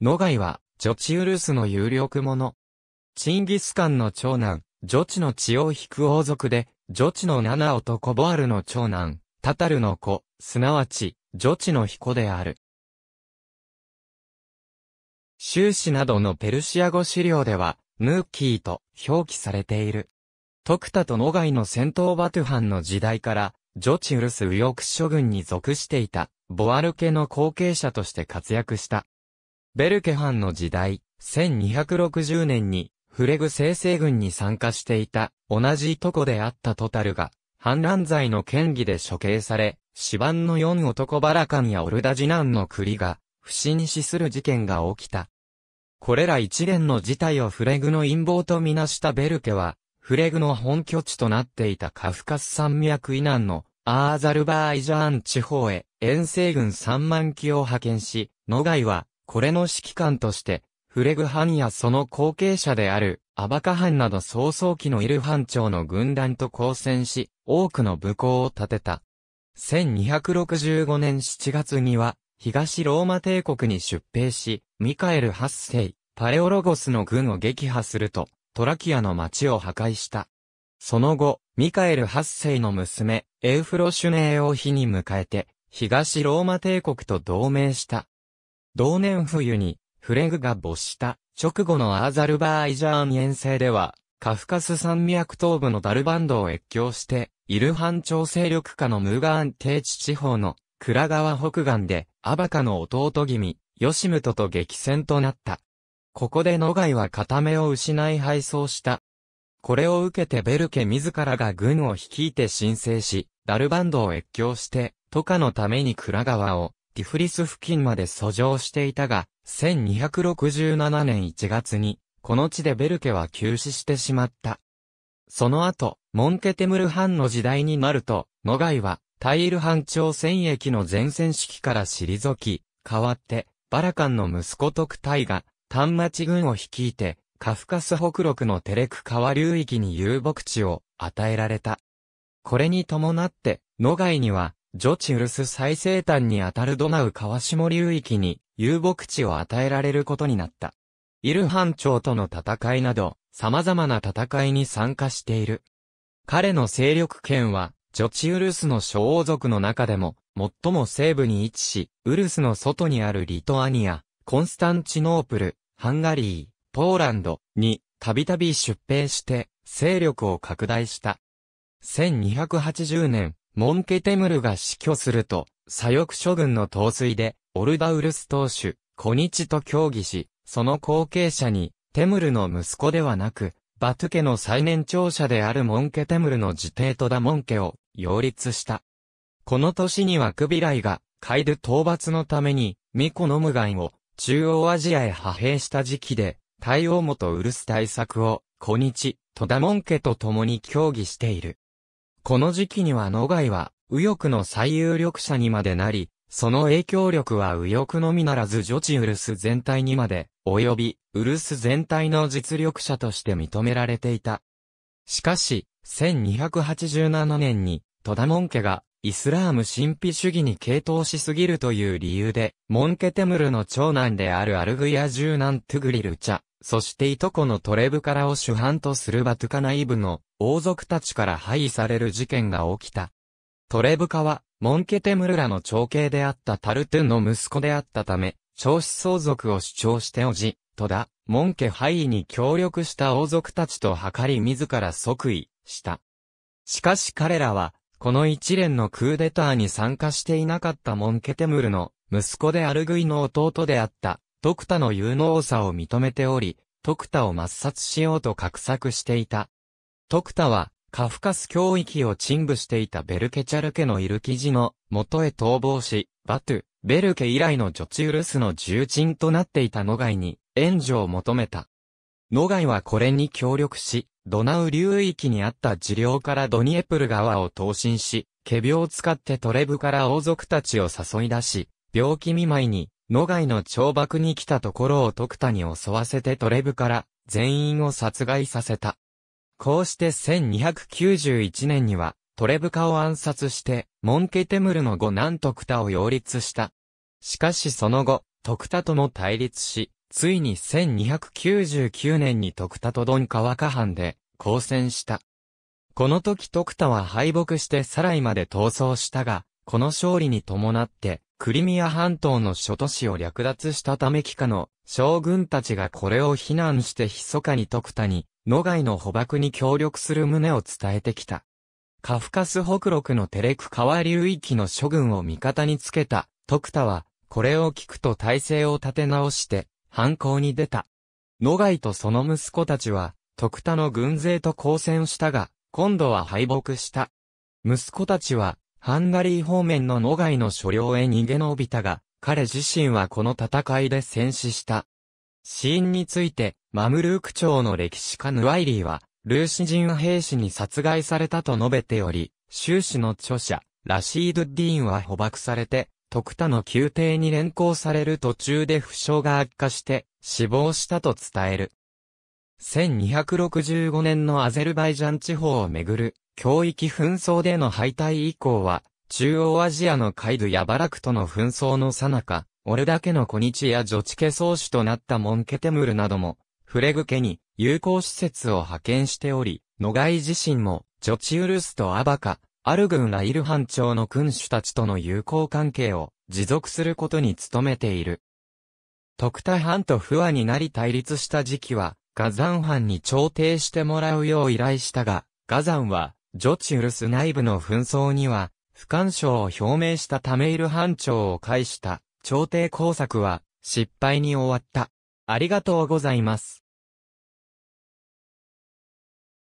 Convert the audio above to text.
ノガイは、ジョチウルスの有力者。チンギスカンの長男、ジョチの血を引く王族で、ジョチの七男ボアルの長男、タタルの子、すなわち、ジョチの彦である。修士などのペルシア語資料では、ヌーキーと表記されている。トクタとノガイの戦闘バトゥハンの時代から、ジョチウルス右翼諸軍に属していた、ボアル家の後継者として活躍した。ベルケハンの時代、1260年に、フレグ生成軍に参加していた、同じいとこであったトタルが、反乱罪の嫌疑で処刑され、死番の四男バラカンやオルダ次男の栗が、不死に死する事件が起きた。これら一連の事態をフレグの陰謀とみなしたベルケは、フレグの本拠地となっていたカフカス山脈以南のアーザルバーイジャーン地方へ遠征軍3万機を派遣し、ノガイはこれの指揮官として、フレグ藩やその後継者である、アバカ藩など早々期のイルハン朝の軍団と交戦し、多くの武功を立てた。1265年7月には、東ローマ帝国に出兵し、ミカエル8世、パレオロゴスの軍を撃破すると、トラキアの町を破壊した。その後、ミカエル8世の娘、エウフロシュネーを日に迎えて、東ローマ帝国と同盟した。同年冬にフレグが没した直後のアーザルバイジャーン遠征では、カフカス山脈東部のダルバンドを越境して、イルハン朝勢力下のムーガーン低地地方のクラ川北岸でアバカの弟君、ヨシムトと激戦となった。ここでノガイは片目を失い敗走した。これを受けてベルケ自らが軍を率いて申請し、ダルバンドを越境して、トカのためにクラ川をティフリス付近まで遡上していたが、1267年1月に、この地でベルケは急死してしまった。その後、モンケテムル藩の時代になると、ノガイは、タイル藩朝鮮駅の前線式から退き、代わって、バラカンの息子徳大が、丹町軍を率いて、カフカス北陸のテレク川流域に遊牧地を与えられた。これに伴って、野外には、ジョチウルス最西端にあたるドナウ川下流域に遊牧地を与えられることになった。イルハン朝との戦いなど、様々な戦いに参加している。彼の勢力圏は、ジョチウルスの小王族の中でも、最も西部に位置し、ウルスの外にあるリトアニア、コンスタンチノープル、ハンガリー、ポーランドに、たびたび出兵して、勢力を拡大した。1280年、モンケテムルが死去すると、左翼諸軍の統帥で、オルダウルス当主、コニチと協議し、その後継者に、テムルの息子ではなく、バトゥ家の最年長者であるモンケテムルの自帝とダモン家を擁立した。この年にはクビライが、カイル討伐のために、ミコノムガンを中央アジアへ派兵した時期で、対応元ウルス対策を、小ト戸田門家と共に協議している。この時期には野外は右翼の最有力者にまでなり、その影響力は右翼のみならず女子ウルス全体にまで、及び、ウルス全体の実力者として認められていた。しかし、1287年に、戸田門家が、イスラーム神秘主義に傾倒しすぎるという理由で、モンケテムルの長男であるアルグヤジューナン・トゥグリルチャ、そしていとこのトレブカラを主犯とするバトゥカナイブの王族たちから廃位される事件が起きた。トレブカは、モンケテムルラの長兄であったタルトゥンの息子であったため、長子相続を主張しておじ、とだ、モンケ廃位に協力した王族たちと計り自ら即位、した。しかし彼らは、この一連のクーデターに参加していなかったモンケテムルの息子であるグイの弟であったトクタの有能さを認めており、トクタを抹殺しようと画策していた。トクタは、カフカス教域を鎮部していたベルケチャルケのイルキジの元へ逃亡し、バトゥ、ベルケ以来の女中留守の重鎮となっていた野外に援助を求めた。野外はこれに協力し、ドナウ流域にあった治療からドニエプル川を投進し、毛病を使ってトレブから王族たちを誘い出し、病気見舞いに、野外の懲爆に来たところを徳田に襲わせてトレブから、全員を殺害させた。こうして1291年には、トレブカを暗殺して、モンケテムルの後南徳田を擁立した。しかしその後、徳田とも対立し、ついに1299年に徳田とドンカハ藩で交戦した。この時徳田は敗北してサライまで逃走したが、この勝利に伴って、クリミア半島の諸都市を略奪したため帰化の将軍たちがこれを非難して密かに徳田に、野外の捕獲に協力する旨を伝えてきた。カフカス北陸のテレク川流域の諸軍を味方につけた、徳田は、これを聞くと体制を立て直して、反抗に出た。野外とその息子たちは、徳田の軍勢と交戦したが、今度は敗北した。息子たちは、ハンガリー方面の野外の所領へ逃げ延びたが、彼自身はこの戦いで戦死した。死因について、マムルーク朝の歴史家ヌワイリーは、ルーシ人兵士に殺害されたと述べており、習氏の著者、ラシード・ディーンは捕獲されて、徳田の宮廷に連行される途中で負傷が悪化して、死亡したと伝える。1265年のアゼルバイジャン地方をめぐる教育紛争での敗退以降は、中央アジアのカイドやバラクとの紛争の最中、俺だけの小日や女チ家宗主となったモンケテムルなども、フレグ家に友好施設を派遣しており、野外自身も、ジョチウルスとアバカ、アル軍ライル班長の君主たちとの友好関係を持続することに努めている。徳田藩と不和になり対立した時期は、ガザン藩に調停してもらうよう依頼したが、ガザンは、ジョチウルス内部の紛争には、不干渉を表明したタメイル班長を介した朝廷工作は失敗に終わった。ありがとうございます。